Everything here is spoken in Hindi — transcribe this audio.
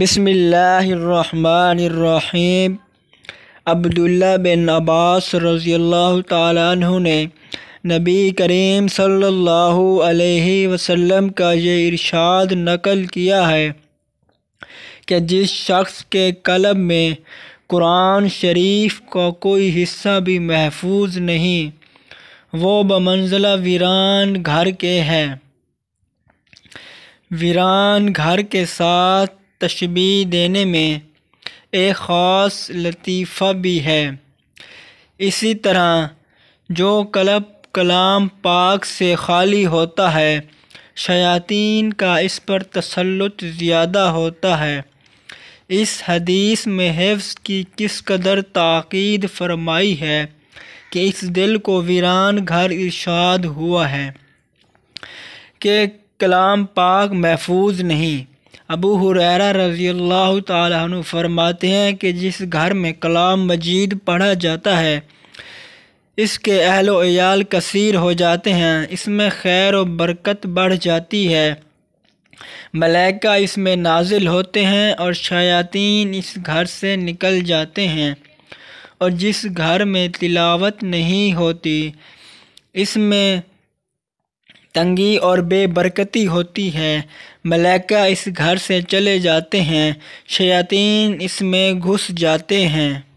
बसमीम अब्दुल्ला बिन अब्बास रज़ी तु ने नबी करीम सल्लल्लाहु अलैहि वसल्लम का ये इरशाद नकल किया है कि जिस शख्स के कलब में कुरान शरीफ का कोई हिस्सा भी महफूज नहीं वो बमंजला वीरान घर के हैं वीरान घर के साथ तशबी देने में एक ख़ास लतीफ़ा भी है इसी तरह जो कलब कलाम पाक से खाली होता है शयातीन का इस पर तसलुत ज़्यादा होता है इस हदीस में हिफ्स की किस कदर ताक़ीद फरमाई है कि इस दिल को वीरान घर इर्शाद हुआ है कि कलाम पाक महफूज नहीं अबू हुरैरा रज़ी अल्लाह तु फरमाते हैं कि जिस घर में कलाम मजीद पढ़ा जाता है इसके अहल कसर हो जाते हैं इसमें खैर और बरकत बढ़ जाती है मलैका इसमें नाजिल होते हैं और शयातीन इस घर से निकल जाते हैं और जिस घर में तिलावत नहीं होती इसमें तंगी और बेबरकती होती है मलैका इस घर से चले जाते हैं शयातीन इसमें घुस जाते हैं